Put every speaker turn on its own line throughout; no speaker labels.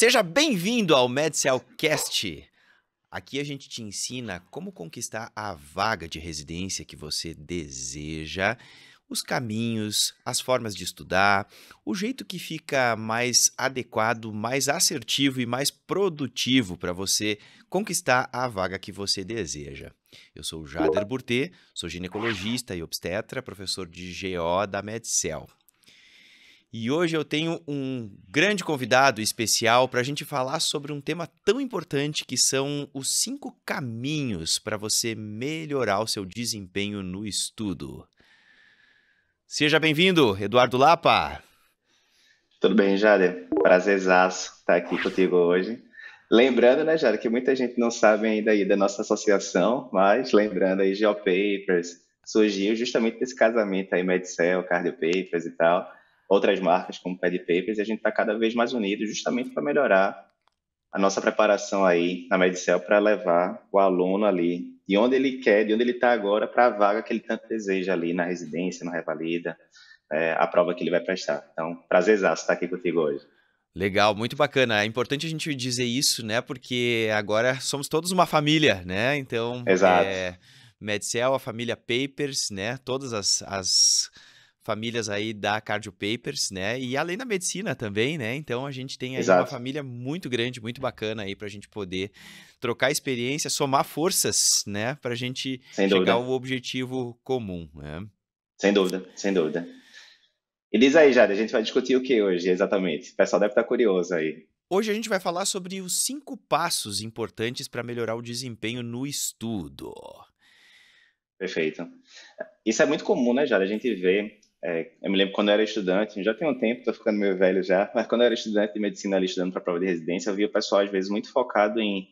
Seja bem-vindo ao MedCellCast. Aqui a gente te ensina como conquistar a vaga de residência que você deseja, os caminhos, as formas de estudar, o jeito que fica mais adequado, mais assertivo e mais produtivo para você conquistar a vaga que você deseja. Eu sou Jader Burtê, sou ginecologista e obstetra, professor de GO da MedCell. E hoje eu tenho um grande convidado especial para a gente falar sobre um tema tão importante que são os cinco caminhos para você melhorar o seu desempenho no estudo. Seja bem-vindo, Eduardo Lapa.
Tudo bem, Jader? Prazerzaço estar aqui contigo hoje. Lembrando, né, Jader, que muita gente não sabe ainda aí da nossa associação, mas lembrando aí, Geopapers surgiu justamente desse casamento aí, MedCell, Cardiopapers e tal outras marcas como Pad Papers, e a gente está cada vez mais unido justamente para melhorar a nossa preparação aí na Medicel para levar o aluno ali de onde ele quer, de onde ele está agora, para a vaga que ele tanto deseja ali na residência, na Revalida, é, a prova que ele vai prestar. Então, prazerzaço estar aqui contigo hoje.
Legal, muito bacana. É importante a gente dizer isso, né? Porque agora somos todos uma família, né? Então, Exato. É, Medicel, a família Papers, né? Todas as, as famílias aí da Cardio Papers, né? E além da medicina também, né? Então a gente tem aí Exato. uma família muito grande, muito bacana aí para a gente poder trocar experiência, somar forças, né? Para a gente sem chegar dúvida. ao objetivo comum,
né? Sem dúvida, sem dúvida. E diz aí, Jade, a gente vai discutir o que hoje exatamente? O pessoal deve estar tá curioso aí.
Hoje a gente vai falar sobre os cinco passos importantes para melhorar o desempenho no estudo.
Perfeito. Isso é muito comum, né, Jara? A gente vê é, eu me lembro quando eu era estudante, já tem um tempo, estou ficando meio velho já, mas quando eu era estudante de medicina ali estudando para prova de residência, eu via o pessoal às vezes muito focado em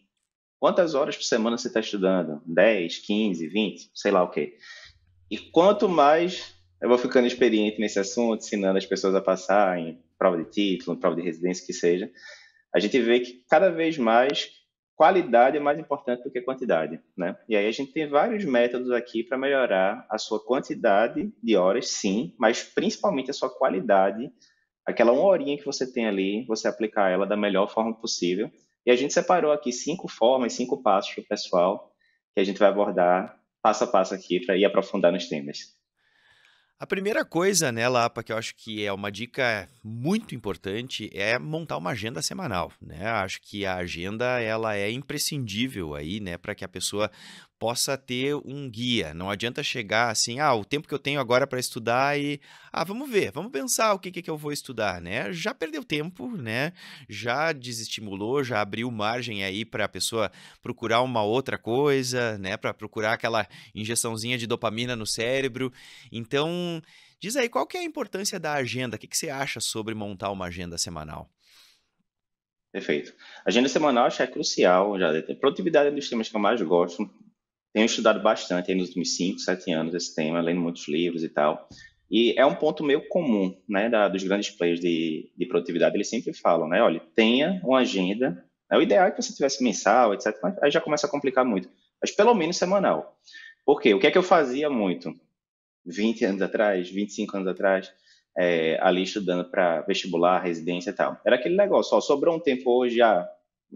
quantas horas por semana você está estudando? 10, 15, 20, sei lá o quê. E quanto mais eu vou ficando experiente nesse assunto, ensinando as pessoas a passar em prova de título, prova de residência, que seja, a gente vê que cada vez mais qualidade é mais importante do que quantidade, né? E aí a gente tem vários métodos aqui para melhorar a sua quantidade de horas, sim, mas principalmente a sua qualidade, aquela uma horinha que você tem ali, você aplicar ela da melhor forma possível. E a gente separou aqui cinco formas, cinco passos para o pessoal que a gente vai abordar passo a passo aqui para ir aprofundar nos temas.
A primeira coisa, né, Lapa, que eu acho que é uma dica muito importante é montar uma agenda semanal, né? Acho que a agenda ela é imprescindível aí, né, para que a pessoa possa ter um guia. Não adianta chegar assim, ah, o tempo que eu tenho agora para estudar e ah, vamos ver, vamos pensar o que, que, que eu vou estudar, né? Já perdeu tempo, né? Já desestimulou, já abriu margem aí para a pessoa procurar uma outra coisa, né? Para procurar aquela injeçãozinha de dopamina no cérebro. Então, diz aí qual que é a importância da agenda? O que, que você acha sobre montar uma agenda semanal?
Perfeito. A agenda semanal acho que é crucial, já produtividade é um dos temas que eu mais gosto tenho estudado bastante nos últimos 5, 7 anos esse tema, lendo muitos livros e tal. E é um ponto meio comum, né, da, dos grandes players de, de, produtividade, eles sempre falam, né, olha, tenha uma agenda, né, o ideal é que você tivesse mensal, etc, mas aí já começa a complicar muito, mas pelo menos semanal. Por quê? O que é que eu fazia muito? 20 anos atrás, 25 anos atrás, é, ali estudando para vestibular, residência e tal. Era aquele negócio, ó, sobrou um tempo hoje, a ah,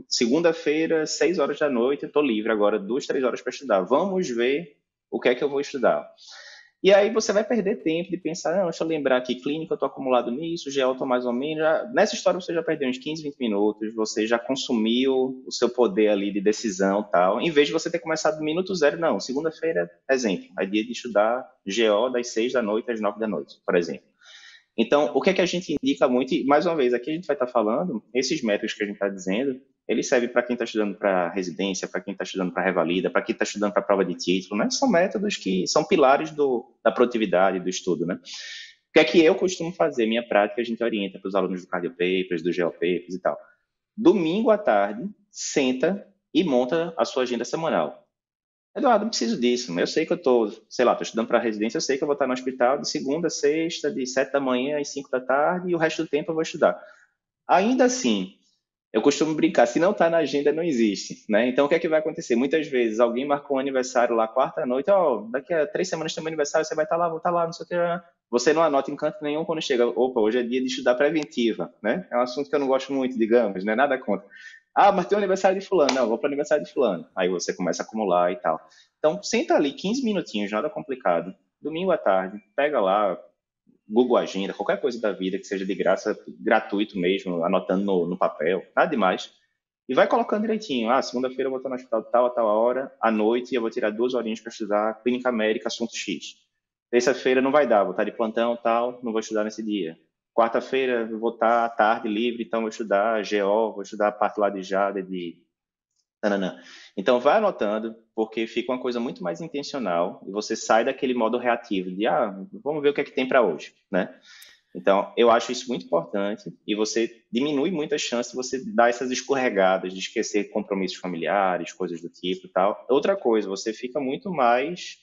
segunda-feira, seis horas da noite, estou livre agora, duas, três horas para estudar. Vamos ver o que é que eu vou estudar. E aí você vai perder tempo de pensar, não, deixa eu lembrar que clínica, eu estou acumulado nisso, GEL estou mais ou menos. Já... Nessa história você já perdeu uns 15, 20 minutos, você já consumiu o seu poder ali de decisão tal. Em vez de você ter começado do minuto zero, não, segunda-feira, exemplo, é dia de estudar GEO das 6 da noite às 9 da noite, por exemplo. Então, o que é que a gente indica muito, e mais uma vez, aqui a gente vai estar tá falando, esses métodos que a gente está dizendo, ele serve para quem está estudando para residência, para quem está estudando para revalida, para quem está estudando para prova de título, né? São métodos que são pilares do, da produtividade, do estudo, né? O que é que eu costumo fazer? Minha prática, a gente orienta para os alunos do Cardio Papers, do Papers e tal. Domingo à tarde, senta e monta a sua agenda semanal. Eduardo, não preciso disso. Eu sei que eu estou, sei lá, estou estudando para residência, eu sei que eu vou estar no hospital de segunda a sexta, de sete da manhã às cinco da tarde, e o resto do tempo eu vou estudar. Ainda assim, eu costumo brincar, se não está na agenda, não existe, né? Então, o que é que vai acontecer? Muitas vezes, alguém marcou um aniversário lá quarta-noite, ó, oh, daqui a três semanas tem um aniversário, você vai estar tá lá, vou estar tá lá, não sei o que, ah. você não anota em canto nenhum quando chega, opa, hoje é dia de estudar preventiva, né? É um assunto que eu não gosto muito, digamos, né? Nada contra. Ah, mas tem o um aniversário de fulano, não, vou para o aniversário de fulano. Aí você começa a acumular e tal. Então, senta ali 15 minutinhos, nada complicado, domingo à tarde, pega lá, Google Agenda, qualquer coisa da vida que seja de graça, gratuito mesmo, anotando no, no papel, nada demais. E vai colocando direitinho. Ah, segunda-feira eu vou estar no hospital tal, a tal hora, à noite eu vou tirar duas horinhas para estudar clínica América, assunto X. Terça-feira não vai dar, vou estar de plantão tal, não vou estudar nesse dia. Quarta-feira vou estar à tarde livre, então vou estudar GO, vou estudar a parte lá de Jada, de Tananã. Então vai anotando, porque fica uma coisa muito mais intencional e você sai daquele modo reativo de ah, vamos ver o que é que tem para hoje, né? Então, eu acho isso muito importante e você diminui muito a chance de você dar essas escorregadas, de esquecer compromissos familiares, coisas do tipo e tal. Outra coisa, você fica muito mais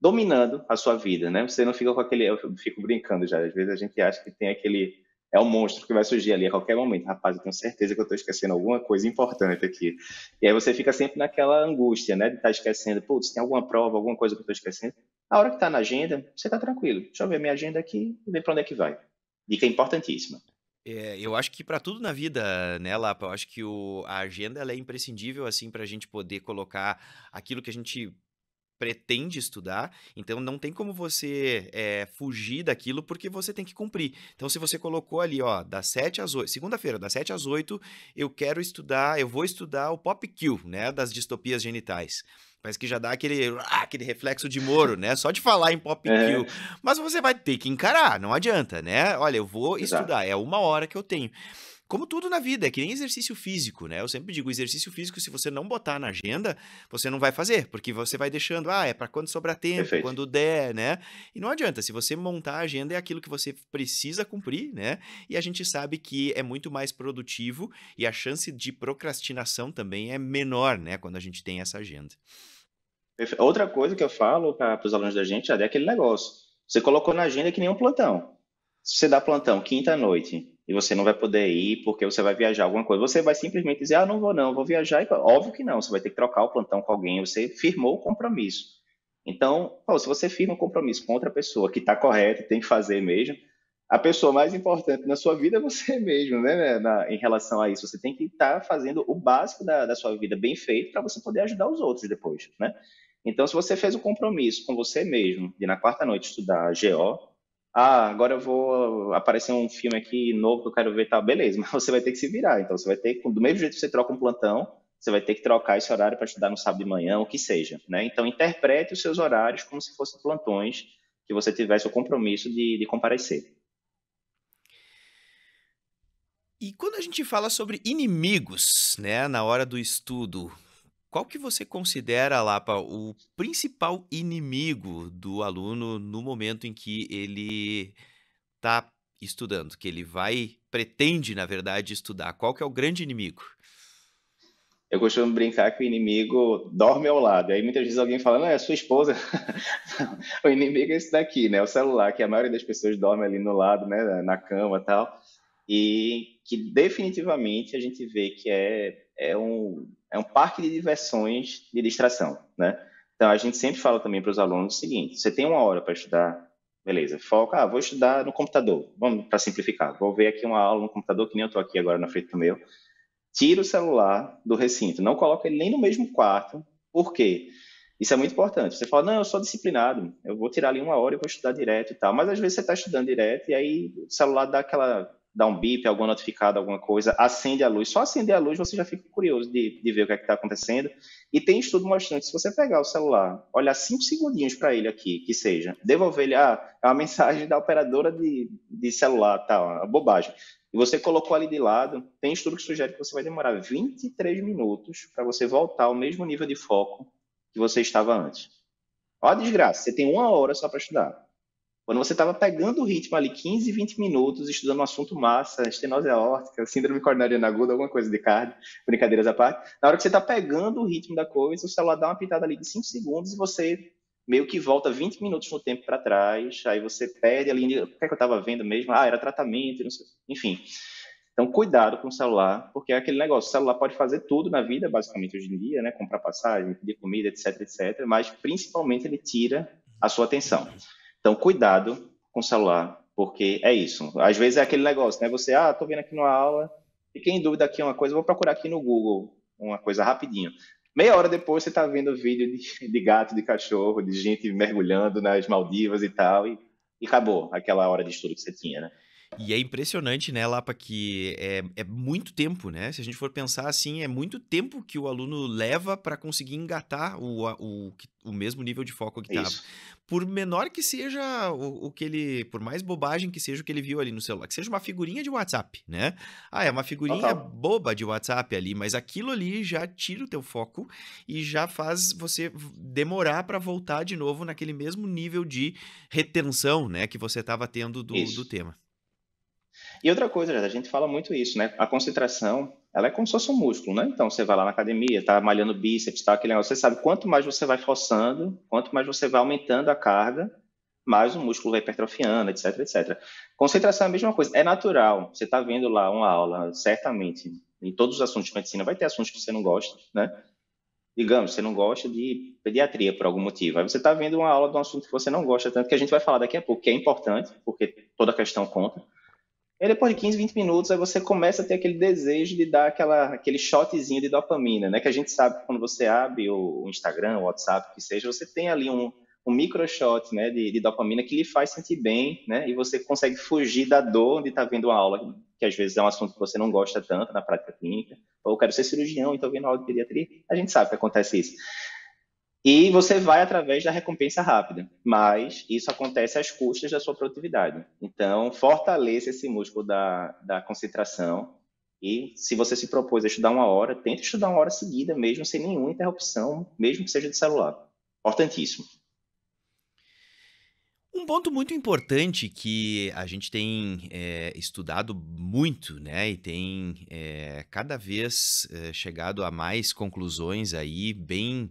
dominando a sua vida, né? Você não fica com aquele, eu fico brincando já, às vezes a gente acha que tem aquele é um monstro que vai surgir ali a qualquer momento. Rapaz, eu tenho certeza que eu estou esquecendo alguma coisa importante aqui. E aí você fica sempre naquela angústia, né? De estar tá esquecendo, putz, tem alguma prova, alguma coisa que eu estou esquecendo. A hora que está na agenda, você está tranquilo. Deixa eu ver minha agenda aqui e ver para onde é que vai. Dica importantíssima.
É, eu acho que para tudo na vida, né, Lapa? Eu acho que o, a agenda é imprescindível, assim, para a gente poder colocar aquilo que a gente pretende estudar, então não tem como você é, fugir daquilo porque você tem que cumprir. Então, se você colocou ali, ó, das 7 às 8, segunda-feira, das 7 às 8, eu quero estudar, eu vou estudar o Pop Kill, né, das distopias genitais. Parece que já dá aquele, ah, aquele reflexo de Moro, né? Só de falar em pop é. kill. Mas você vai ter que encarar, não adianta, né? Olha, eu vou Exato. estudar, é uma hora que eu tenho. Como tudo na vida, é que nem exercício físico, né? Eu sempre digo, exercício físico, se você não botar na agenda, você não vai fazer, porque você vai deixando, ah, é para quando sobrar tempo, Perfeito. quando der, né? E não adianta, se você montar a agenda é aquilo que você precisa cumprir, né? E a gente sabe que é muito mais produtivo e a chance de procrastinação também é menor, né, quando a gente tem essa agenda.
Outra coisa que eu falo para os alunos da gente é aquele negócio. Você colocou na agenda que nem um plantão. Você dá plantão quinta noite, e você não vai poder ir porque você vai viajar alguma coisa. Você vai simplesmente dizer, ah, não vou não, vou viajar. óbvio que não, você vai ter que trocar o plantão com alguém, você firmou o compromisso. Então, se você firma um compromisso com outra pessoa que está correto, tem que fazer mesmo, a pessoa mais importante na sua vida é você mesmo, né, né? Na, em relação a isso, você tem que estar tá fazendo o básico da, da sua vida bem feito para você poder ajudar os outros depois, né? Então, se você fez o um compromisso com você mesmo de na quarta noite estudar GO, ah, agora eu vou aparecer um filme aqui novo que eu quero ver tal, tá? beleza, mas você vai ter que se virar. Então você vai ter, do mesmo jeito que você troca um plantão, você vai ter que trocar esse horário para estudar no sábado de manhã, o que seja, né? Então interprete os seus horários como se fossem plantões que você tivesse o compromisso de, de comparecer.
E quando a gente fala sobre inimigos, né, na hora do estudo, qual que você considera, Lapa, o principal inimigo do aluno no momento em que ele está estudando, que ele vai, pretende, na verdade, estudar? Qual que é o grande inimigo?
Eu costumo brincar que o inimigo dorme ao lado. Aí muitas vezes alguém fala, não, é a sua esposa. o inimigo é esse daqui, né? O celular, que a maioria das pessoas dorme ali no lado, né? Na cama tal. E que definitivamente a gente vê que é é um, é um parque de diversões de distração, né? Então, a gente sempre fala também para os alunos o seguinte, você tem uma hora para estudar, beleza, foca, ah, vou estudar no computador, vamos para simplificar, vou ver aqui uma aula no computador, que nem eu estou aqui agora na frente do meu, tira o celular do recinto, não coloca ele nem no mesmo quarto, por quê? Isso é muito importante. Você fala, não, eu sou disciplinado, eu vou tirar ali uma hora e vou estudar direto e tal. Mas às vezes você está estudando direto e aí o celular dá aquela dá um bip, alguma notificada, alguma coisa, acende a luz. Só acender a luz você já fica curioso de, de ver o que é está acontecendo. E tem estudo mostrando que se você pegar o celular, olhar cinco segundinhos para ele aqui, que seja, devolver ele, ah, é uma mensagem da operadora de, de celular, tal, tá, é bobagem. E você colocou ali de lado, tem estudo que sugere que você vai demorar 23 minutos para você voltar ao mesmo nível de foco que você estava antes. Ó a desgraça, você tem uma hora só para estudar. Quando você estava pegando o ritmo ali, 15, 20 minutos, estudando um assunto massa, estenose aórtica, síndrome coronariana aguda, alguma coisa de cardio, brincadeiras à parte, na hora que você está pegando o ritmo da coisa, o celular dá uma pitada ali de 5 segundos e você meio que volta 20 minutos no tempo para trás, aí você perde ali, o que, é que eu estava vendo mesmo? Ah, era tratamento, enfim. Então, cuidado com o celular, porque é aquele negócio, o celular pode fazer tudo na vida, basicamente, hoje em dia, né? Comprar passagem, pedir comida, etc, etc, mas, principalmente, ele tira a sua atenção. Então, cuidado com o celular, porque é isso. Às vezes é aquele negócio, né? Você, ah, tô vendo aqui numa aula, fiquei em dúvida aqui uma coisa, vou procurar aqui no Google uma coisa rapidinho. Meia hora depois você tá vendo vídeo de, de, gato, de cachorro, de gente mergulhando nas Maldivas e tal, e, e acabou aquela hora de estudo que você tinha, né?
E é impressionante, né, Lapa, que é, é, muito tempo, né? Se a gente for pensar assim, é muito tempo que o aluno leva para conseguir engatar o, o, o mesmo nível de foco que estava por menor que seja o, o, que ele, por mais bobagem que seja o que ele viu ali no celular, que seja uma figurinha de WhatsApp, né? Ah, é uma figurinha Total. boba de WhatsApp ali, mas aquilo ali já tira o teu foco e já faz você demorar para voltar de novo naquele mesmo nível de retenção, né, que você estava tendo do, do tema.
E outra coisa, a gente fala muito isso, né? A concentração ela é como se fosse um músculo, né? Então você vai lá na academia, tá malhando bíceps, tá aquele negócio, você sabe quanto mais você vai forçando, quanto mais você vai aumentando a carga, mais o músculo vai hipertrofiando, etc, etc. Concentração é a mesma coisa, é natural. Você está vendo lá uma aula, certamente, em todos os assuntos de medicina, vai ter assuntos que você não gosta, né? Digamos, você não gosta de pediatria por algum motivo. Aí você está vendo uma aula de um assunto que você não gosta tanto, que a gente vai falar daqui a pouco, que é importante, porque toda questão conta e depois de 15, 20 minutos, aí você começa a ter aquele desejo de dar aquela, aquele shotzinho de dopamina, né? Que a gente sabe que quando você abre o Instagram, o WhatsApp, o que seja, você tem ali um, um micro shot né, de, de, dopamina que lhe faz sentir bem, né? E você consegue fugir da dor de estar tá vendo uma aula, que às vezes é um assunto que você não gosta tanto na prática clínica, ou quero ser cirurgião, então vendo aula de pediatria, a gente sabe que acontece isso. E você vai através da recompensa rápida, mas isso acontece às custas da sua produtividade. Então, fortaleça esse músculo da, da concentração. E se você se propôs a estudar uma hora, tente estudar uma hora seguida, mesmo sem nenhuma interrupção, mesmo que seja de celular. Importantíssimo.
Um ponto muito importante que a gente tem é, estudado muito, né, e tem é, cada vez é, chegado a mais conclusões aí bem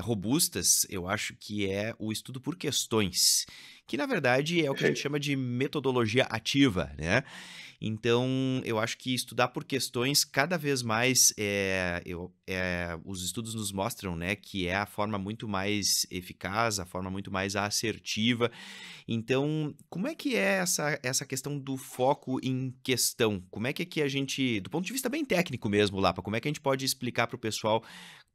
robustas, eu acho que é o estudo por questões, que na verdade é o que a gente chama de metodologia ativa, né? Então, eu acho que estudar por questões, cada vez mais, é, eu, é, os estudos nos mostram né, que é a forma muito mais eficaz, a forma muito mais assertiva. Então, como é que é essa, essa questão do foco em questão? Como é que, é que a gente, do ponto de vista bem técnico mesmo, Lapa, como é que a gente pode explicar para o pessoal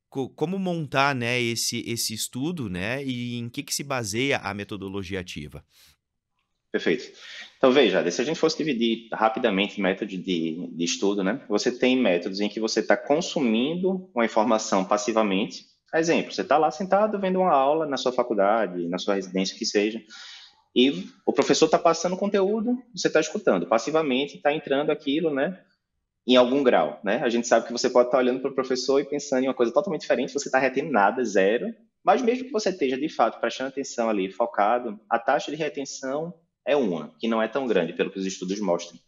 como montar né, esse, esse estudo né, e em que, que se baseia a metodologia ativa?
Perfeito. Então, veja, se a gente fosse dividir rapidamente método de, de estudo, né? Você tem métodos em que você está consumindo uma informação passivamente. Exemplo, você está lá sentado vendo uma aula na sua faculdade, na sua residência, que seja, e o professor está passando conteúdo, você está escutando. Passivamente está entrando aquilo, né? Em algum grau, né? A gente sabe que você pode estar tá olhando para o professor e pensando em uma coisa totalmente diferente, você está retendo nada, zero. Mas mesmo que você esteja, de fato, prestando atenção ali, focado, a taxa de retenção é uma, que não é tão grande, pelo que os estudos mostram.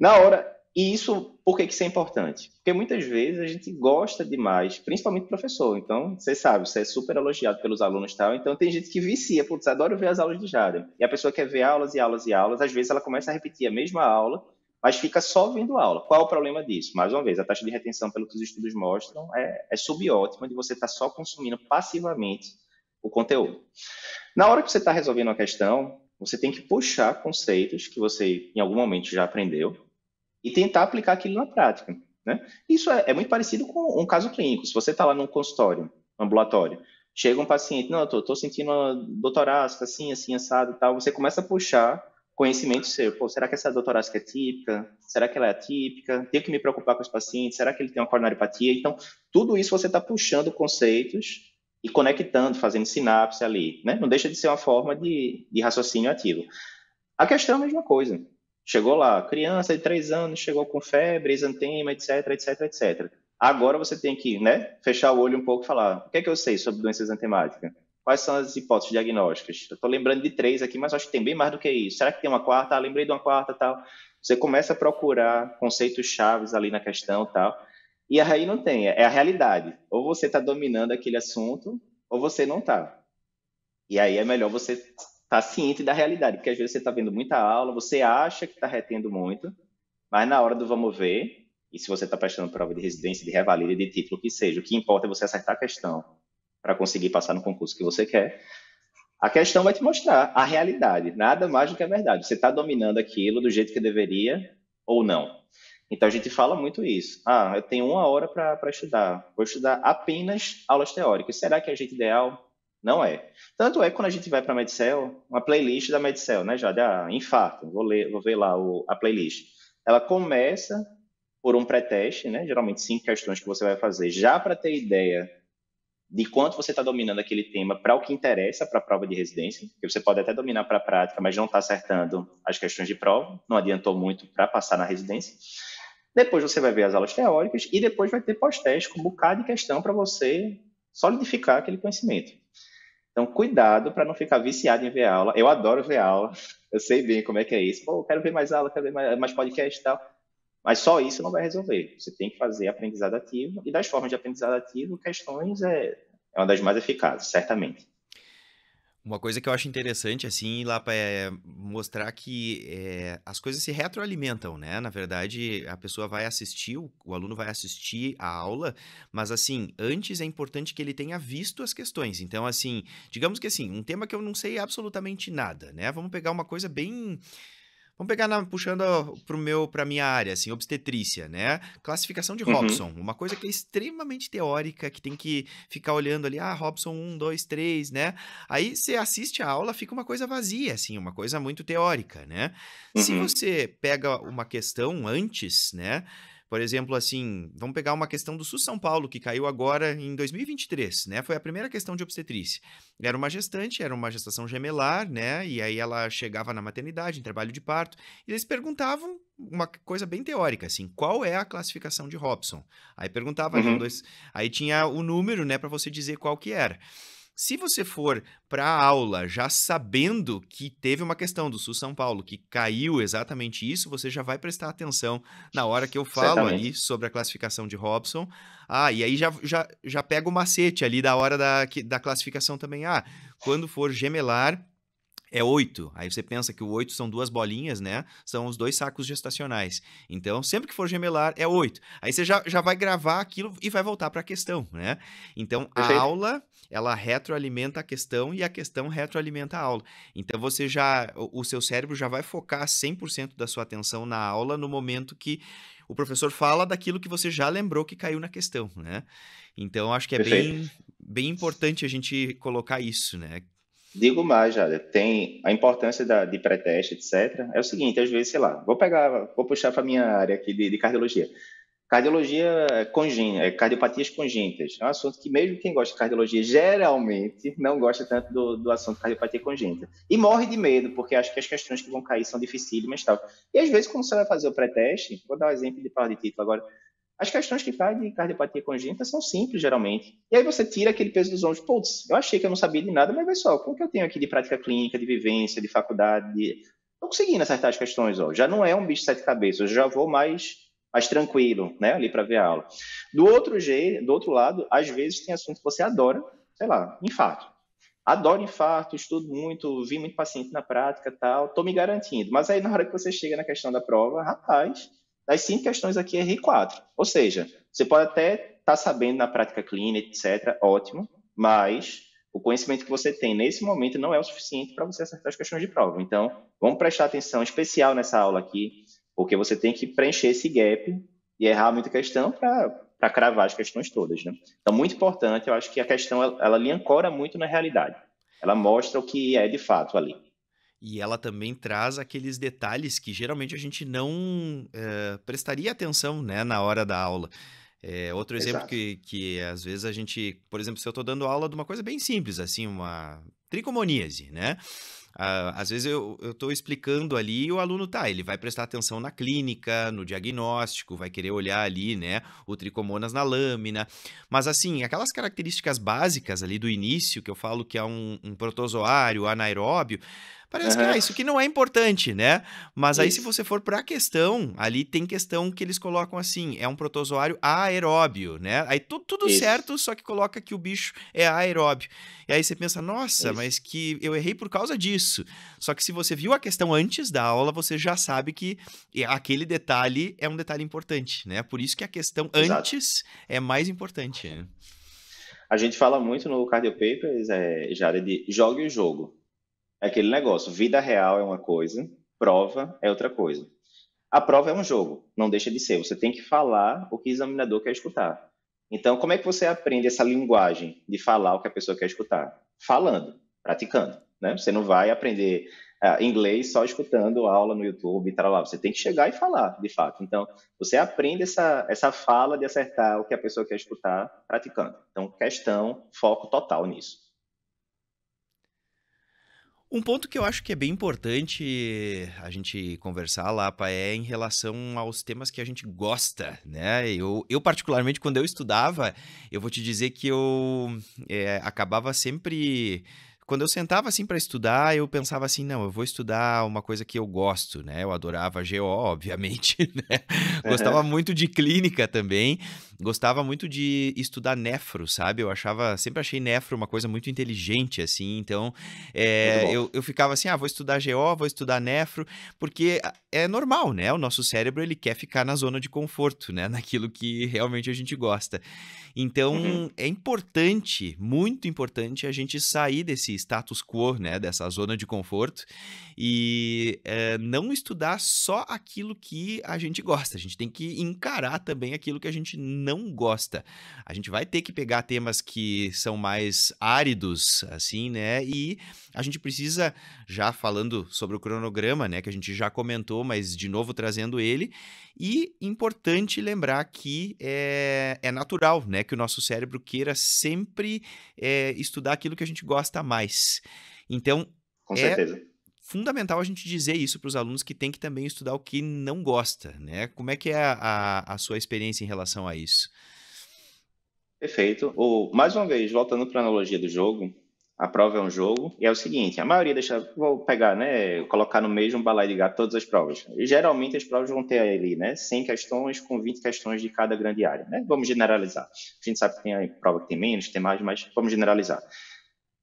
Na hora, e isso, por que isso é importante? Porque muitas vezes a gente gosta demais, principalmente professor. Então, você sabe, você é super elogiado pelos alunos e tal. Então, tem gente que vicia, putz, adoro ver as aulas de Jada. E a pessoa quer ver aulas e aulas e aulas. Às vezes, ela começa a repetir a mesma aula, mas fica só vendo aula. Qual é o problema disso? Mais uma vez, a taxa de retenção, pelo que os estudos mostram, é, é subótima de você estar tá só consumindo passivamente o conteúdo. Na hora que você está resolvendo a questão, você tem que puxar conceitos que você em algum momento já aprendeu e tentar aplicar aquilo na prática. Né? Isso é, é muito parecido com um caso clínico. Se você está lá num consultório, ambulatório, chega um paciente, não, estou tô, tô sentindo uma dor assim, assim, assado e tal, você começa a puxar conhecimento seu, pô, será que essa dor é típica? Será que ela é atípica? Tenho que me preocupar com os pacientes? Será que ele tem uma coronariopatia? Então, tudo isso você está puxando conceitos e conectando, fazendo sinapse ali. Né? Não deixa de ser uma forma de, de raciocínio ativo. A questão é a mesma coisa. Chegou lá, criança de três anos, chegou com febre, exantema, etc, etc, etc. Agora você tem que né, fechar o olho um pouco e falar: o que é que eu sei sobre doença exantemática? Quais são as hipóteses diagnósticas? Eu estou lembrando de três aqui, mas acho que tem bem mais do que isso. Será que tem uma quarta? Ah, lembrei de uma quarta tal. Você começa a procurar conceitos chaves ali na questão tal. E aí não tem, é, é a realidade. Ou você está dominando aquele assunto, ou você não está. E aí é melhor você estar tá ciente da realidade, porque às vezes você está vendo muita aula, você acha que está retendo muito, mas na hora do vamos ver, e se você está prestando prova de residência, de revalida, de título, o que seja, o que importa é você acertar a questão para conseguir passar no concurso que você quer. A questão vai te mostrar a realidade, nada mais do que a verdade. Você está dominando aquilo do jeito que deveria ou não? Então a gente fala muito isso. Ah, eu tenho uma hora para estudar, vou estudar apenas aulas teóricas. Será que é a gente ideal? Não é. Tanto é que quando a gente vai para a Medicel, uma playlist da Medicel, né, já da ah, infarto, vou, ler, vou ver lá o, a playlist. Ela começa por um pré-teste, né, geralmente cinco questões que você vai fazer, já para ter ideia de quanto você está dominando aquele tema para o que interessa para a prova de residência, que você pode até dominar para a prática, mas não está acertando as questões de prova, não adiantou muito para passar na residência. Depois você vai ver as aulas teóricas e depois vai ter pós-teste com um bocado de questão para você solidificar aquele conhecimento. Então, cuidado para não ficar viciado em ver aula. Eu adoro ver aula, eu sei bem como é que é isso. Pô, quero ver mais aula, quero ver mais, mais podcast e tal. Mas só isso não vai resolver. Você tem que fazer aprendizado ativo. E das formas de aprendizado ativo, questões é, é uma das mais eficazes, certamente.
Uma coisa que eu acho interessante, assim, lá é mostrar que é, as coisas se retroalimentam, né? Na verdade, a pessoa vai assistir, o, o, aluno vai assistir a aula, mas, assim, antes é importante que ele tenha visto as questões. Então, assim, digamos que, assim, um tema que eu não sei absolutamente nada, né? Vamos pegar uma coisa bem Vamos pegar na, puxando pro meu, para minha área, assim, obstetrícia, né? Classificação de uhum. Robson, uhum. uma coisa que é extremamente teórica, que tem que ficar olhando ali, ah, Robson 1, 2, 3, né? Aí você assiste a aula, fica uma coisa vazia, assim, uma coisa muito teórica, né? Uhum. Se você pega uma questão antes, né? Por exemplo, assim, vamos pegar uma questão do SUS São Paulo, que caiu agora em 2023, né? Foi a primeira questão de obstetrícia. Era uma gestante, era uma gestação gemelar, né? E aí ela chegava na maternidade, em trabalho de parto, e eles perguntavam uma coisa bem teórica, assim, qual é a classificação de Robson? Aí perguntava, né, uhum. dois, aí tinha o número, né, para você dizer qual que era. Se você for para a aula já sabendo que teve uma questão do Sul São Paulo que caiu exatamente isso, você já vai prestar atenção na hora que eu falo ali sobre a classificação de Robson. Ah, e aí já, já, já pega o macete ali da hora da, da classificação também. Ah, quando for gemelar, é 8. Aí você pensa que o 8 são duas bolinhas, né? São os dois sacos gestacionais. Então, sempre que for gemelar, é 8. Aí você já, já vai gravar aquilo e vai voltar para a questão, né? Então, a Perfeito. aula, ela retroalimenta a questão e a questão retroalimenta a aula. Então, você já, o, seu cérebro já vai focar 100% da sua atenção na aula no momento que o professor fala daquilo que você já lembrou que caiu na questão, né? Então, acho que é bem, bem importante a gente colocar isso, né?
Digo mais, já tem a importância da, de pré-teste, etc. É o seguinte, às vezes, sei lá, vou pegar, vou puxar para minha área aqui de, de cardiologia. Cardiologia é congênita, é cardiopatias congênitas. É um assunto que, mesmo quem gosta de cardiologia, geralmente não gosta tanto do, do assunto cardiopatia congênita. E morre de medo, porque acha que as questões que vão cair são dificílimas e tal. E às vezes, quando você vai fazer o pré-teste, vou dar um exemplo de par de título agora. As questões que faz de cardiopatia congênita são simples, geralmente. E aí você tira aquele peso dos ombros. Putz, eu achei que eu não sabia de nada, mas vai só, como que eu tenho aqui de prática clínica, de vivência, de faculdade? De... conseguindo acertar as questões, ó. Já não é um bicho de sete cabeças, eu já vou mais mais tranquilo, né, ali para ver a aula. Do outro jeito, do outro lado, às vezes tem assunto que você adora, sei lá, infarto. Adoro infarto, estudo muito, vi muito paciente na prática, tal, tô me garantindo. Mas aí na hora que você chega na questão da prova, rapaz, das cinco questões aqui, r quatro. Ou seja, você pode até estar tá sabendo na prática clínica, etc., ótimo, mas o conhecimento que você tem nesse momento não é o suficiente para você acertar as questões de prova. Então, vamos prestar atenção especial nessa aula aqui, porque você tem que preencher esse gap e errar muita questão para cravar as questões todas. Né? Então, muito importante, eu acho que a questão ela, ela lhe ancora muito na realidade. Ela mostra o que é de fato ali.
E ela também traz aqueles detalhes que geralmente a gente não é, prestaria atenção né, na hora da aula. É, outro Exato. exemplo que, que às vezes a gente, por exemplo, se eu estou dando aula de uma coisa bem simples, assim, uma tricomoníase, né? às vezes eu estou explicando ali e o aluno tá, ele vai prestar atenção na clínica, no diagnóstico, vai querer olhar ali, né, o tricomonas na lâmina. Mas assim, aquelas características básicas ali do início, que eu falo que é um, um protozoário anaeróbio, Parece uhum. que ah, isso aqui não é importante, né? Mas isso. aí, se você for para a questão, ali tem questão que eles colocam assim: é um protozoário aeróbio, né? Aí tu, tudo isso. certo, só que coloca que o bicho é aeróbio. E aí você pensa, nossa, isso. mas que eu errei por causa disso. Só que se você viu a questão antes da aula, você já sabe que aquele detalhe é um detalhe importante, né? Por isso que a questão Exato. antes é mais importante. Né?
A gente fala muito no Cardio Papers, é, Jara, de jogue o jogo aquele negócio. Vida real é uma coisa, prova é outra coisa. A prova é um jogo, não deixa de ser. Você tem que falar o que o examinador quer escutar. Então, como é que você aprende essa linguagem de falar o que a pessoa quer escutar? Falando, praticando. Né? Você não vai aprender uh, inglês só escutando aula no YouTube e tal. Lá. Você tem que chegar e falar, de fato. Então, você aprende essa, essa fala de acertar o que a pessoa quer escutar praticando. Então, questão, foco total nisso.
Um ponto que eu acho que é bem importante a gente conversar, Lapa, é em relação aos temas que a gente gosta, né? Eu, eu particularmente, quando eu estudava, eu vou te dizer que eu é, acabava sempre quando eu sentava assim para estudar, eu pensava assim, não, eu vou estudar uma coisa que eu gosto, né? Eu adorava GO, obviamente, né? Gostava muito de clínica também, gostava muito de estudar nefro, sabe? Eu achava, sempre achei nefro uma coisa muito inteligente, assim. Então, é, eu, eu ficava assim, ah, vou estudar GO, vou estudar nefro, porque ah, é normal, né? O nosso cérebro, ele quer ficar na zona de conforto, né? Naquilo que realmente a gente gosta. Então, uhum. é importante, muito importante, a gente sair desse status quo, né? Dessa zona de conforto e é, não estudar só aquilo que a gente gosta. A gente tem que encarar também aquilo que a gente não não gosta. A gente vai ter que pegar temas que são mais áridos, assim, né? E a gente precisa, já falando sobre o cronograma, né? Que a gente já comentou, mas de novo trazendo ele. E importante lembrar que é, é natural, né? Que o nosso cérebro queira sempre é, estudar aquilo que a gente gosta mais. Então, com é, fundamental a gente dizer isso para os alunos que tem que também estudar o que não gosta, né? Como é que é a, a, a sua experiência em relação a isso?
Perfeito. O, mais uma vez, voltando para a analogia do jogo, a prova é um jogo e é o seguinte, a maioria deixa, vou pegar, né, colocar no mesmo balai de gato todas as provas. E geralmente as provas vão ter ali, né, 100 questões com 20 questões de cada grande área, né? Vamos generalizar. A gente sabe que tem prova que tem menos, tem mais, mas vamos generalizar.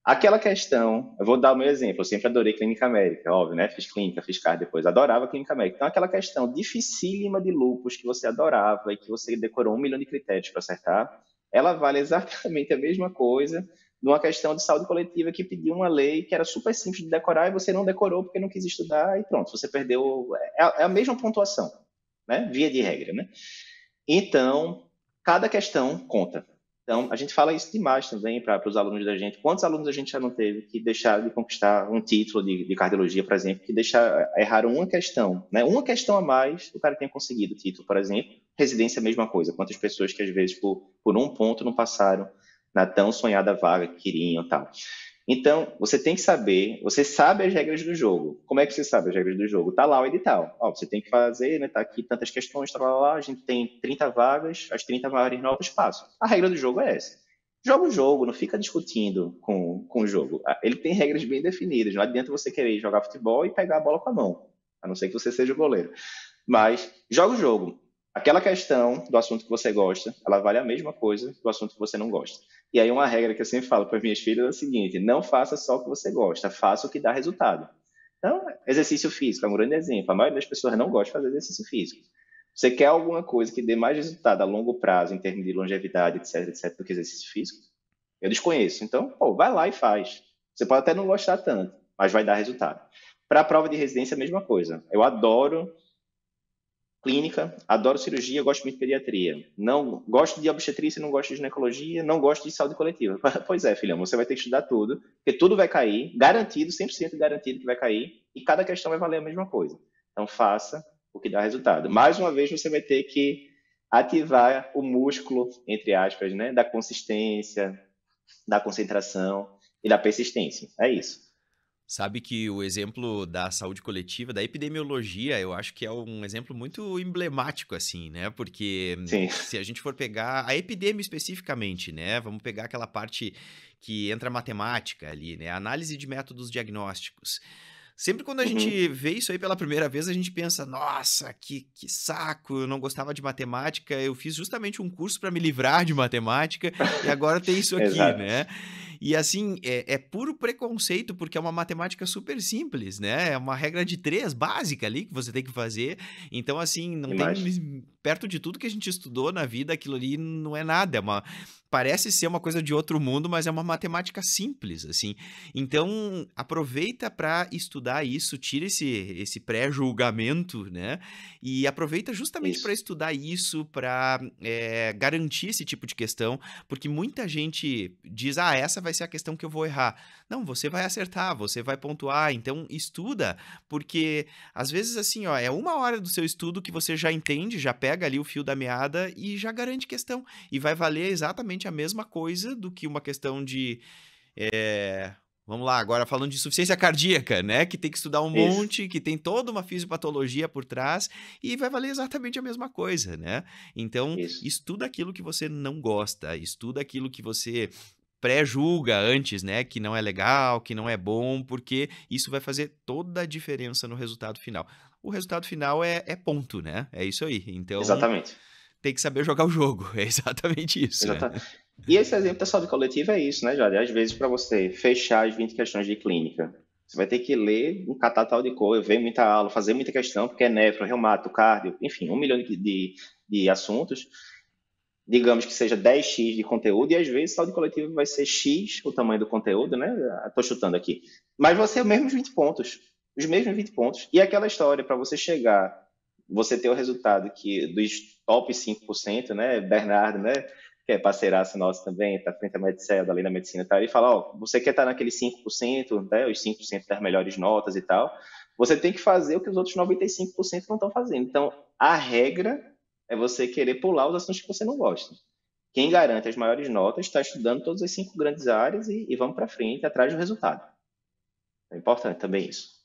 Aquela questão, eu vou dar o meu exemplo, eu sempre adorei clínica América óbvio, né? Fiz clínica, fiz car depois, adorava clínica América Então, aquela questão dificílima de lupus que você adorava e que você decorou um milhão de critérios para acertar, ela vale exatamente a mesma coisa numa questão de saúde coletiva que pediu uma lei que era super simples de decorar e você não decorou porque não quis estudar e pronto, você perdeu. É, é a mesma pontuação, né? Via de regra, né? Então, cada questão conta. Então, a gente fala isso demais também para os alunos da gente. Quantos alunos a gente já não teve que deixaram de conquistar um título de, de cardiologia, por exemplo, que deixar, erraram uma questão, né? Uma questão a mais, o cara tinha conseguido o título, por exemplo. Residência, a mesma coisa. Quantas pessoas que, às vezes, por, por um ponto não passaram na tão sonhada vaga que queriam e tal. Então, você tem que saber, você sabe as regras do jogo. Como é que você sabe as regras do jogo? Tá lá o edital. Ó, você tem que fazer, né? Tá aqui tantas questões, tá lá, lá, a gente tem 30 vagas, as 30 vagas no espaço. A regra do jogo é essa. Joga o jogo, não fica discutindo com, com o jogo. Ah, ele tem regras bem definidas. Não adianta você querer jogar futebol e pegar a bola com a mão, a não ser que você seja o goleiro. Mas joga o jogo. Aquela questão do assunto que você gosta, ela vale a mesma coisa do assunto que você não gosta. E aí uma regra que eu sempre falo para minhas filhas é a seguinte: não faça só o que você gosta, faça o que dá resultado. Então, exercício físico é um grande exemplo. A maioria das pessoas não gosta de fazer exercício físico. Você quer alguma coisa que dê mais resultado a longo prazo, em termos de longevidade, etc, etc, do que exercício físico? Eu desconheço. Então, pô, vai lá e faz. Você pode até não gostar tanto, mas vai dar resultado. Para a prova de residência, a mesma coisa. Eu adoro clínica, adoro cirurgia, gosto muito de pediatria. Não gosto de obstetrícia, não gosto de ginecologia, não gosto de saúde coletiva. pois é, filhão, você vai ter que estudar tudo, porque tudo vai cair, garantido, 100% garantido que vai cair, e cada questão vai valer a mesma coisa. Então faça o que dá resultado. Mais uma vez você vai ter que ativar o músculo, entre aspas, né, da consistência, da concentração e da persistência. É isso.
Sabe que o exemplo da saúde coletiva, da epidemiologia, eu acho que é um exemplo muito emblemático, assim, né? Porque hum, Sim. se a gente for pegar a epidemia especificamente, né? Vamos pegar aquela parte que entra matemática ali, né? Análise de métodos diagnósticos. Sempre quando a uhum. gente vê isso aí pela primeira vez, a gente pensa, nossa, que, que saco, eu não gostava de matemática, eu fiz justamente um curso para me livrar de matemática e agora tem isso aqui, né? E assim, é, é, puro preconceito, porque é uma matemática super simples, né? É uma regra de três básica ali que você tem que fazer. Então, assim, não tem. Perto de tudo que a gente estudou na vida, aquilo ali não é nada. É uma, parece ser uma coisa de outro mundo, mas é uma matemática simples, assim. Então, aproveita para estudar isso, tira esse, esse pré-julgamento, né? E aproveita justamente para estudar isso, para é, eh, garantir esse tipo de questão, porque muita gente diz, ah, essa vai ser a questão que eu vou errar. Não, você vai acertar, você vai pontuar, então estuda, porque às vezes assim, ó, é uma hora do seu estudo que você já entende, já pega ali o fio da meada e já garante questão. E vai valer exatamente a mesma coisa do que uma questão de. É... Vamos lá, agora falando de insuficiência cardíaca, né? Que tem que estudar um Isso. monte, que tem toda uma fisiopatologia por trás e vai valer exatamente a mesma coisa, né? Então, Isso. estuda aquilo que você não gosta, estuda aquilo que você pré-julga antes, né, que não é legal, que não é bom, porque isso vai fazer toda a diferença no resultado final. O resultado final é, é ponto, né? É isso aí. Então. Exatamente. Tem que saber jogar o jogo. É exatamente isso. É. Exatamente. Né?
E esse exemplo da saúde coletiva é isso, né, Jorge? Às vezes, para você fechar as 20 questões de clínica, você vai ter que ler um catatal de cor, ver muita aula, fazer muita questão, porque é nefro, reumato, cardio, enfim, um milhão de, de, de assuntos digamos que seja 10x de conteúdo, e às vezes só de coletivo vai ser x o tamanho do conteúdo, né? Estou ah, chutando aqui. Mas você é ser os mesmos 20 pontos. Os mesmos 20 pontos. E aquela história, para você chegar, você ter o resultado que dos top 5%, né? Bernardo, né? Que é parceiraço nosso também, está frente à medicina, da lei da medicina e tal, e fala, ó, você quer estar tá naquele 5%, né? Os 5% das melhores notas e tal. Você tem que fazer o que os outros 95% não estão fazendo. Então, a regra é você querer pular os assuntos que você não gosta. Quem garante as maiores notas está estudando todas as cinco grandes áreas e, e vamos para frente atrás do resultado. É importante também isso.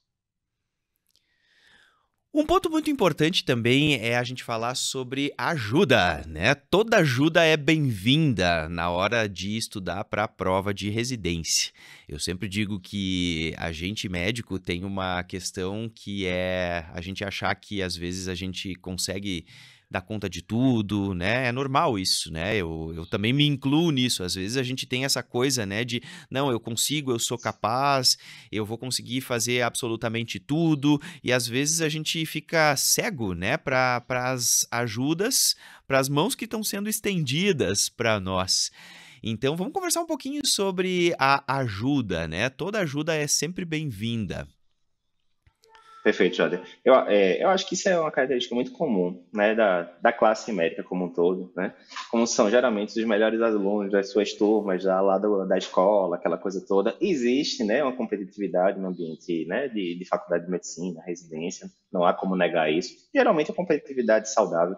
Um ponto muito importante também é a gente falar sobre ajuda, né? Toda ajuda é bem-vinda na hora de estudar para a prova de residência. Eu sempre digo que a gente médico tem uma questão que é a gente achar que às vezes a gente consegue dar conta de tudo, né? É normal isso, né? Eu, eu também me incluo nisso. Às vezes a gente tem essa coisa, né, de não, eu consigo, eu sou capaz, eu vou conseguir fazer absolutamente tudo, e às vezes a gente fica cego, né, para as ajudas, para as mãos que estão sendo estendidas para nós. Então vamos conversar um pouquinho sobre a ajuda, né? Toda ajuda é sempre bem-vinda.
Perfeito, Jader. Eu, é, eu acho que isso é uma característica muito comum né, da, da classe médica como um todo, né? Como são geralmente os melhores alunos das suas turmas, da, lá do, da escola, aquela coisa toda. Existe né, uma competitividade no ambiente né, de, de faculdade de medicina, residência, não há como negar isso. Geralmente é competitividade saudável.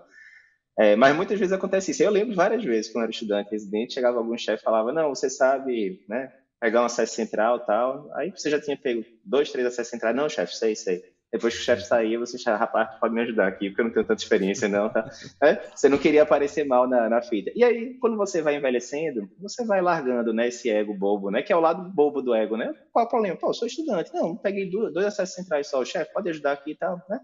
É, mas muitas vezes acontece isso. Eu lembro várias vezes quando eu era estudante residente, chegava algum chefe e falava: Não, você sabe, né? Pegar um acesso central tal. Aí você já tinha pego dois, três acessos centrais. Não, chefe, sei, sei. Depois que o chefe saía, você já, rapaz, pode me ajudar aqui, porque eu não tenho tanta experiência, não, tá? É? Você não queria aparecer mal na, na fita. E aí, quando você vai envelhecendo, você vai largando, né, esse ego bobo, né? Que é o lado bobo do ego, né? Qual é o problema? Pô, eu sou estudante. Não, peguei dois, dois acessos centrais só. O chefe pode ajudar aqui e tá, tal, né?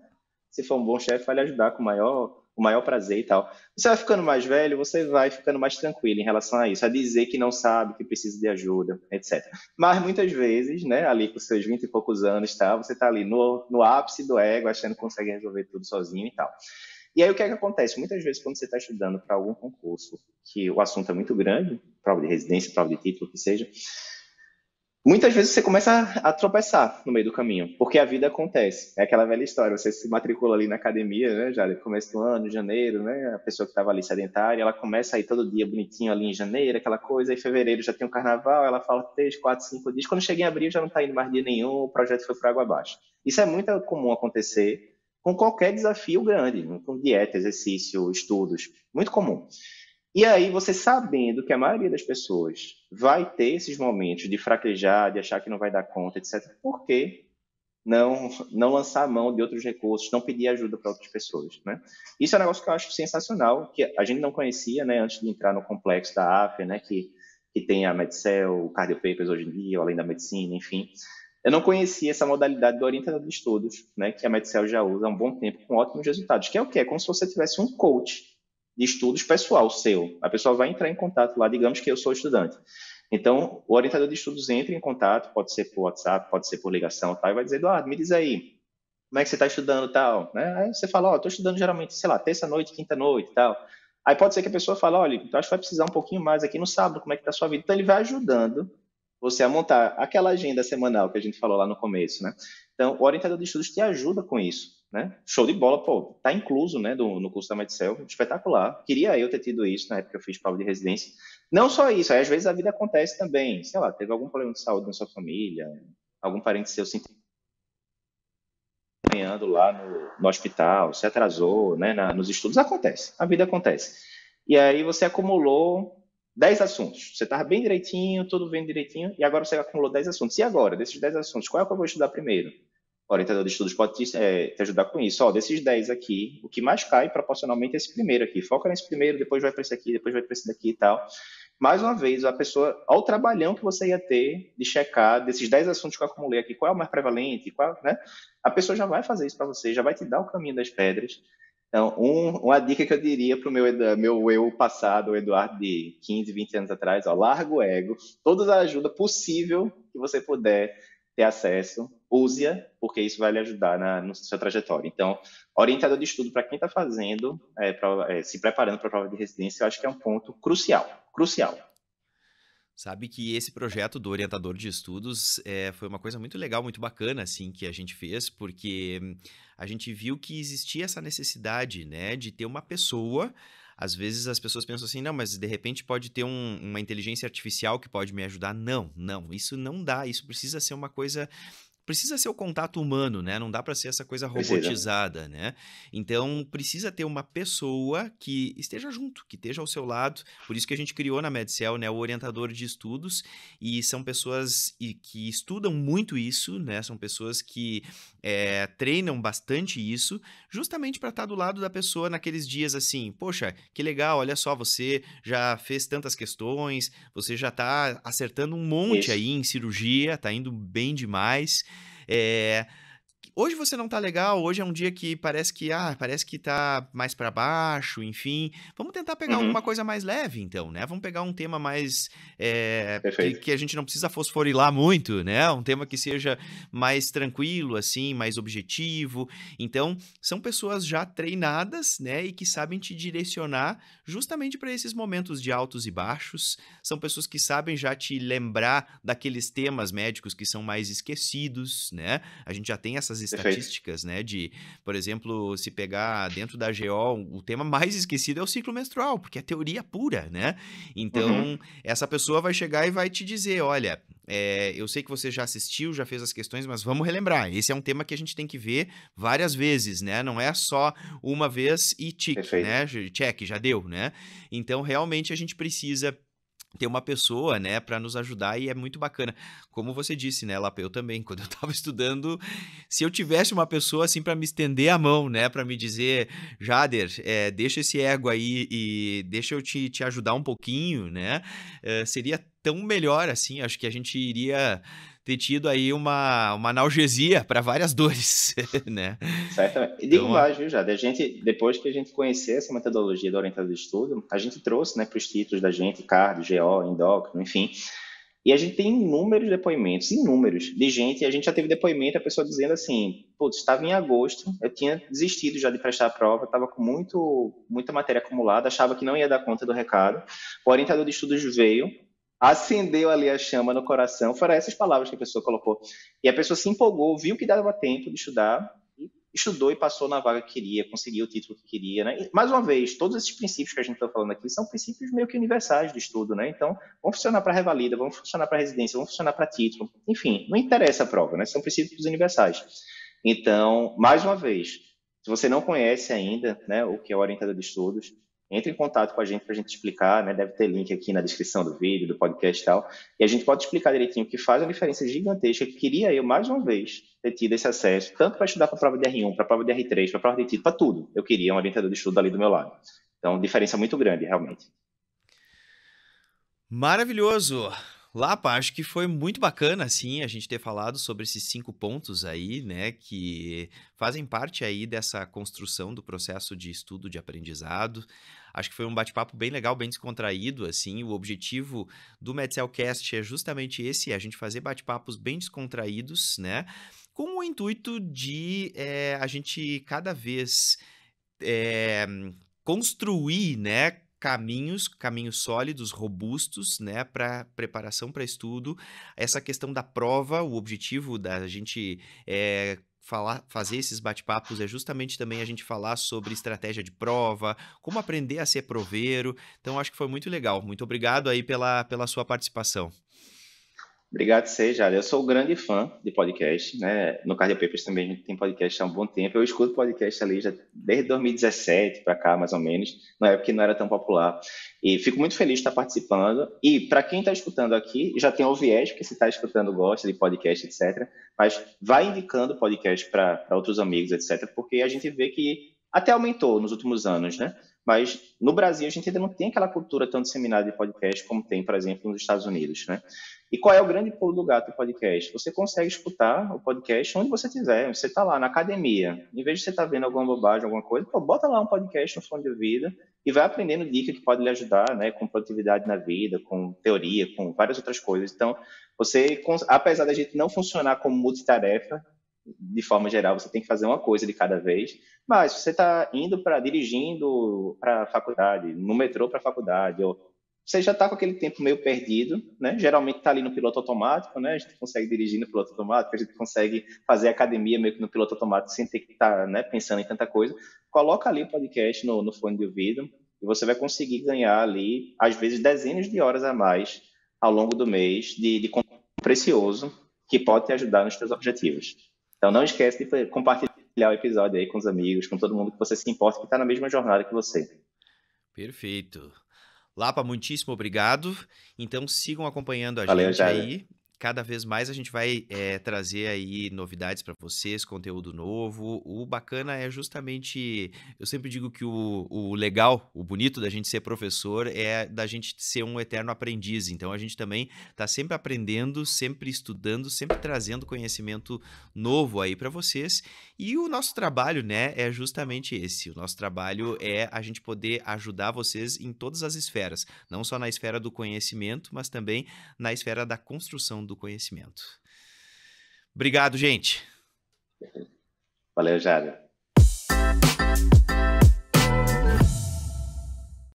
Se for um bom chefe, vai lhe ajudar com maior o maior prazer e tal. Você vai ficando mais velho, você vai ficando mais tranquilo em relação a isso, a dizer que não sabe, que precisa de ajuda, etc. Mas muitas vezes, né, ali com seus 20 e poucos anos, tá, você está ali no, no ápice do ego, achando que consegue resolver tudo sozinho e tal. E aí o que, é que acontece? Muitas vezes quando você está estudando para algum concurso, que o assunto é muito grande, prova de residência, prova de título, o que seja, Muitas vezes você começa a tropeçar no meio do caminho, porque a vida acontece. É aquela velha história, você se matricula ali na academia, né, já no começo do ano, em janeiro, né, a pessoa que estava ali sedentária, ela começa aí todo dia bonitinho ali em janeiro, aquela coisa, em fevereiro já tem o um carnaval, ela fala três, quatro, cinco dias, quando chega em abril já não está indo mais dia nenhum, o projeto foi por água abaixo. Isso é muito comum acontecer com qualquer desafio grande, com dieta, exercício, estudos, muito comum. E aí, você sabendo que a maioria das pessoas vai ter esses momentos de fraquejar, de achar que não vai dar conta, etc., por que não, não lançar a mão de outros recursos, não pedir ajuda para outras pessoas? Né? Isso é um negócio que eu acho sensacional, que a gente não conhecia né, antes de entrar no complexo da AFE, né, que, que tem a Medicel, o Cardiopapers hoje em dia, além da medicina, enfim. Eu não conhecia essa modalidade do orientador de estudos, né, que a Medicel já usa há um bom tempo, com ótimos resultados, que é o quê? É como se você tivesse um coach de estudos pessoal seu. A pessoa vai entrar em contato lá, digamos que eu sou estudante. Então, o orientador de estudos entra em contato, pode ser por WhatsApp, pode ser por ligação, tá? e vai dizer, Eduardo, me diz aí, como é que você está estudando, tal, né? Aí você fala, ó, oh, estou estudando geralmente, sei lá, terça-noite, quinta-noite, tal. Aí pode ser que a pessoa fale, olha, então acho que vai precisar um pouquinho mais aqui no sábado, como é que está a sua vida? Então, ele vai ajudando você a montar aquela agenda semanal que a gente falou lá no começo, né? Então, o orientador de estudos te ajuda com isso. Né? Show de bola, pô, tá incluso, né, do, no curso da Medicel, espetacular. Queria eu ter tido isso na época que eu fiz prova de residência. Não só isso, aí às vezes a vida acontece também, sei lá, teve algum problema de saúde na sua família, algum parente seu se acompanhando lá no, no, hospital, se atrasou, né, na, nos estudos, acontece, a vida acontece. E aí você acumulou 10 assuntos, você tava bem direitinho, tudo bem direitinho, e agora você acumulou 10 assuntos. E agora, desses 10 assuntos, qual é que eu vou estudar primeiro? orientador de estudos pode te, é, te ajudar com isso. Ó, desses 10 aqui, o que mais cai proporcionalmente é esse primeiro aqui. Foca nesse primeiro, depois vai para esse aqui, depois vai para esse daqui e tal. Mais uma vez, a pessoa, ao trabalhão que você ia ter de checar desses 10 assuntos que eu acumulei aqui, qual é o mais prevalente, qual, né? A pessoa já vai fazer isso para você, já vai te dar o caminho das pedras. Então, um, uma dica que eu diria para o meu, meu eu passado, o Eduardo de 15, 20 anos atrás, ó, larga o ego, toda a ajuda possível que você puder ter acesso use-a, porque isso vai lhe ajudar na, na sua trajetória. Então, orientador de estudo para quem está fazendo, é, pra, é, se preparando para a prova de residência, eu acho que é um ponto crucial, crucial.
Sabe que esse projeto do orientador de estudos é, foi uma coisa muito legal, muito bacana, assim, que a gente fez, porque a gente viu que existia essa necessidade, né, de ter uma pessoa às vezes as pessoas pensam assim, não, mas de repente pode ter um, uma inteligência artificial que pode me ajudar. Não, não, isso não dá, isso precisa ser uma coisa precisa ser o contato humano, né? Não dá para ser essa coisa robotizada, né? Então precisa ter uma pessoa que esteja junto, que esteja ao seu lado. Por isso que a gente criou na MedCell, né, o orientador de estudos e são pessoas que estudam muito isso, né? São pessoas que é, treinam bastante isso, justamente para estar tá do lado da pessoa naqueles dias assim. Poxa, que legal! Olha só, você já fez tantas questões, você já está acertando um monte isso. aí em cirurgia, tá indo bem demais. É, hoje você não tá legal, hoje é um dia que parece que, ah, parece que tá mais para baixo, enfim. Vamos tentar pegar uhum. alguma coisa mais leve, então, né? Vamos pegar um tema mais. É, que, que, a gente não precisa fosforilar muito, né? Um tema que seja mais tranquilo, assim, mais objetivo. Então, são pessoas já treinadas, né? E que sabem te direcionar justamente para esses momentos de altos e baixos. São pessoas que sabem já te lembrar daqueles temas médicos que são mais esquecidos, né? A gente já tem essas estatísticas, Perfeito. né? De, por exemplo, se pegar dentro da GO, o tema mais esquecido é o ciclo menstrual, porque é teoria pura, né? Uhum. Então, uhum. essa pessoa vai chegar e vai te dizer: olha, é, eu sei que você já assistiu, já fez as questões, mas vamos relembrar. Esse é um tema que a gente tem que ver várias vezes, né? Não é só uma vez e tique, né? Check, já deu, né? Então, realmente a gente precisa ter uma pessoa, né, para nos ajudar e é muito bacana. Como você disse, né, Lapa, eu também, quando eu estava estudando, se eu tivesse uma pessoa assim para me estender a mão, né, para me dizer, Jader, é, deixa esse ego aí e deixa eu te, te ajudar um pouquinho, né, é, seria tão melhor assim. Acho que a gente iria ter tido aí uma, uma analgesia para várias dores, né?
Certamente. E digo então, mais, viu, Jade? A gente, depois que a gente conhecer essa metodologia da orientador de estudo, a gente trouxe né, para os títulos da gente, CARD, GO, endócrino, enfim. E a gente tem inúmeros depoimentos, inúmeros, de gente, a gente já teve depoimento, a pessoa dizendo assim, putz, estava em agosto, eu tinha desistido já de prestar a prova, estava com muito, muita matéria acumulada, achava que não ia dar conta do recado. O orientador de estudos veio, acendeu ali a chama no coração. Foram essas palavras que a pessoa colocou. E a pessoa se empolgou, viu que dava tempo de estudar, estudou e passou na vaga que queria, conseguiu o título que queria, né? E, mais uma vez, todos esses princípios que a gente está falando aqui são princípios meio que universais de estudo, né? Então, vão funcionar para revalida, vão funcionar para residência, vão funcionar para título, enfim, não interessa a prova, né? São princípios universais. Então, mais uma vez, se você não conhece ainda, né, o que é o orientador de estudos, entre em contato com a gente para a gente explicar, né? Deve ter link aqui na descrição do vídeo, do podcast e tal. E a gente pode explicar direitinho o que faz uma diferença gigantesca. Que queria eu, mais uma vez, ter tido esse acesso, tanto para estudar para a prova de R1, para a prova de R3, para a prova de título, para tudo. Eu queria um orientador de estudo ali do meu lado. Então, diferença muito grande, realmente.
Maravilhoso! Lapa, acho que foi muito bacana, assim, a gente ter falado sobre esses cinco pontos aí, né, que fazem parte aí dessa construção do processo de estudo, de aprendizado. Acho que foi um bate-papo bem legal, bem descontraído, assim. O objetivo do MedCellCast é justamente esse, é a gente fazer bate-papos bem descontraídos, né, com o intuito de é, a gente cada vez... É, construir, né, caminhos, caminhos sólidos, robustos, né, para preparação para estudo. Essa questão da prova, o objetivo da gente é, falar, fazer esses bate-papos é justamente também a gente falar sobre estratégia de prova, como aprender a ser proveiro. Então, acho que foi muito legal. Muito obrigado aí pela, pela sua participação.
Obrigado, seja. Jara. Eu sou um grande fã de podcast, né? No Cardio Papers também a gente tem podcast há um bom tempo. Eu escuto podcast ali já desde 2017 para cá, mais ou menos, na época que não era tão popular. E fico muito feliz de estar participando. E para quem está escutando aqui, já tem o viés, porque se está escutando, gosta de podcast, etc. Mas vai indicando podcast para outros amigos, etc. Porque a gente vê que até aumentou nos últimos anos, né? Mas no Brasil a gente ainda não tem aquela cultura tão disseminada de podcast como tem, por exemplo, nos Estados Unidos, né? E qual é o grande pulo do gato do podcast? Você consegue escutar o podcast onde você estiver. Você está lá na academia. Em vez de você estar tá vendo alguma bobagem, alguma coisa, pô, bota lá um podcast no fone de ouvido e vai aprendendo dicas que podem lhe ajudar, né, com produtividade na vida, com teoria, com várias outras coisas. Então, você, apesar da gente não funcionar como multitarefa, de forma geral, você tem que fazer uma coisa de cada vez, mas se você está indo para dirigindo para a faculdade, no metrô para a faculdade, ou você já está com aquele tempo meio perdido, né? Geralmente está ali no piloto automático, né? A gente consegue dirigir no piloto automático, a gente consegue fazer academia meio que no piloto automático sem ter que estar tá, né, pensando em tanta coisa. Coloca ali o podcast no, no fone de ouvido e você vai conseguir ganhar ali, às vezes, dezenas de horas a mais ao longo do mês de, de conteúdo precioso que pode te ajudar nos seus objetivos. Então não esquece de compartilhar o episódio aí com os amigos, com todo mundo que você se importa, que está na mesma jornada que você.
Perfeito. Lapa, muitíssimo obrigado. Então sigam acompanhando a Valeu, gente já, aí cada vez mais a gente vai é, trazer aí novidades para vocês, conteúdo novo. O bacana é justamente, eu sempre digo que o, o legal, o bonito da gente ser professor é da gente ser um eterno aprendiz. Então a gente também está sempre aprendendo, sempre estudando, sempre trazendo conhecimento novo aí para vocês. E o nosso trabalho, né, é justamente esse. O nosso trabalho é a gente poder ajudar vocês em todas as esferas, não só na esfera do conhecimento, mas também na esfera da construção do do conhecimento. Obrigado, gente.
Valeu, Jário.